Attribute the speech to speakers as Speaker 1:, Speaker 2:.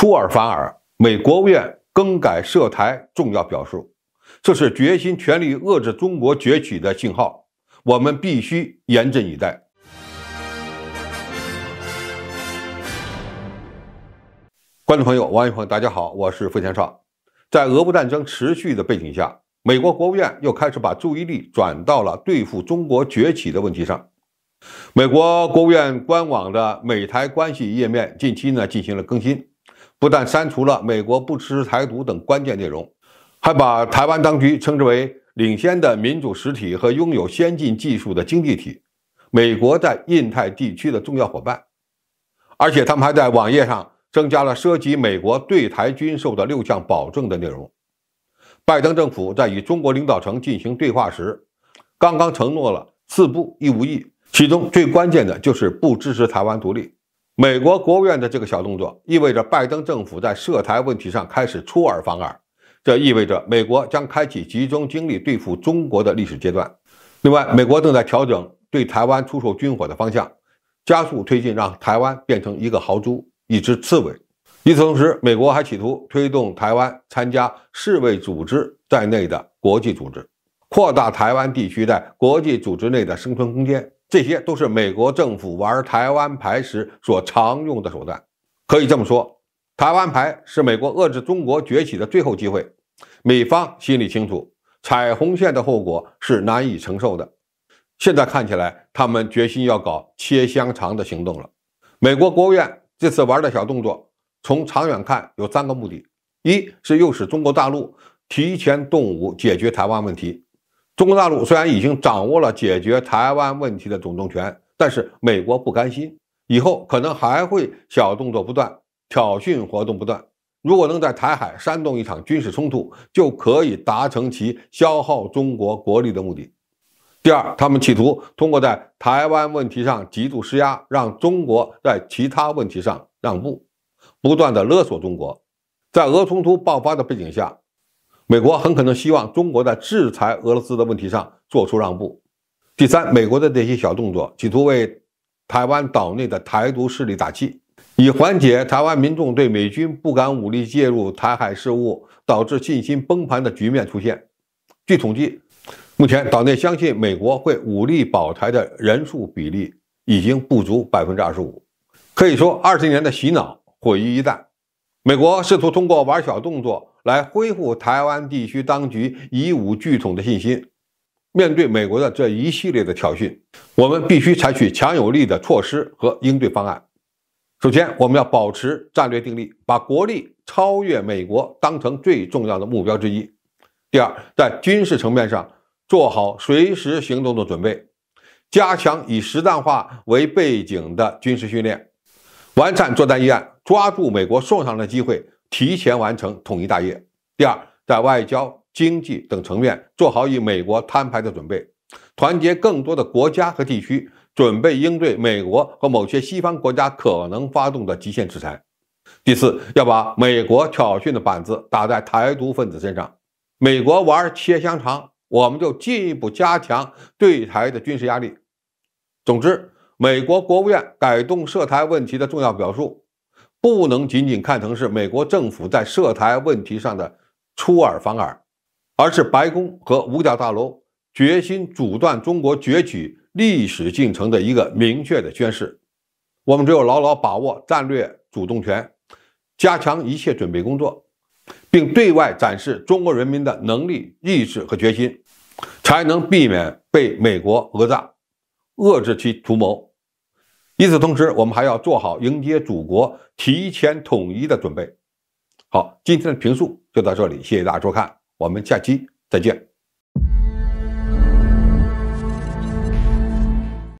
Speaker 1: 出尔反尔，美国务院更改涉台重要表述，这是决心全力遏制中国崛起的信号，我们必须严阵以待。观众朋友，王一友大家好，我是付天少。在俄乌战争持续的背景下，美国国务院又开始把注意力转到了对付中国崛起的问题上。美国国务院官网的美台关系页面近期呢进行了更新。不但删除了“美国不支持台独”等关键内容，还把台湾当局称之为“领先的民主实体和拥有先进技术的经济体，美国在印太地区的重要伙伴”，而且他们还在网页上增加了涉及美国对台军售的六项保证的内容。拜登政府在与中国领导层进行对话时，刚刚承诺了“四不一无意”，其中最关键的就是不支持台湾独立。美国国务院的这个小动作，意味着拜登政府在涉台问题上开始出尔反尔，这意味着美国将开启集中精力对付中国的历史阶段。另外，美国正在调整对台湾出售军火的方向，加速推进让台湾变成一个豪猪、一只刺猬。与此同时，美国还企图推动台湾参加世卫组织在内的国际组织，扩大台湾地区在国际组织内的生存空间。这些都是美国政府玩台湾牌时所常用的手段。可以这么说，台湾牌是美国遏制中国崛起的最后机会。美方心里清楚，踩红线的后果是难以承受的。现在看起来，他们决心要搞切香肠的行动了。美国国务院这次玩的小动作，从长远看有三个目的：一是诱使中国大陆提前动武解决台湾问题。中国大陆虽然已经掌握了解决台湾问题的主动权，但是美国不甘心，以后可能还会小动作不断，挑衅活动不断。如果能在台海煽动一场军事冲突，就可以达成其消耗中国国力的目的。第二，他们企图通过在台湾问题上极度施压，让中国在其他问题上让步，不断的勒索中国。在俄冲突爆发的背景下。美国很可能希望中国在制裁俄罗斯的问题上做出让步。第三，美国的这些小动作企图为台湾岛内的台独势力打气，以缓解台湾民众对美军不敢武力介入台海事务导致信心崩盘的局面出现。据统计，目前岛内相信美国会武力保台的人数比例已经不足百分之二十五。可以说，二十年的洗脑毁于一旦。美国试图通过玩小动作来恢复台湾地区当局以武拒统的信心。面对美国的这一系列的挑衅，我们必须采取强有力的措施和应对方案。首先，我们要保持战略定力，把国力超越美国当成最重要的目标之一。第二，在军事层面上做好随时行动的准备，加强以实战化为背景的军事训练。完善作战预案，抓住美国送上的机会，提前完成统一大业。第二，在外交、经济等层面做好与美国摊牌的准备，团结更多的国家和地区，准备应对美国和某些西方国家可能发动的极限制裁。第四，要把美国挑衅的板子打在台独分子身上。美国玩切香肠，我们就进一步加强对台的军事压力。总之。美国国务院改动涉台问题的重要表述，不能仅仅看成是美国政府在涉台问题上的出尔反尔，而是白宫和五角大楼决心阻断中国崛起历史进程的一个明确的宣示。我们只有牢牢把握战略主动权，加强一切准备工作，并对外展示中国人民的能力、意志和决心，才能避免被美国讹诈、遏制其图谋。与此同时，我们还要做好迎接祖国提前统一的准备。好，今天的评述就到这里，谢谢大家收看，我们下期再见。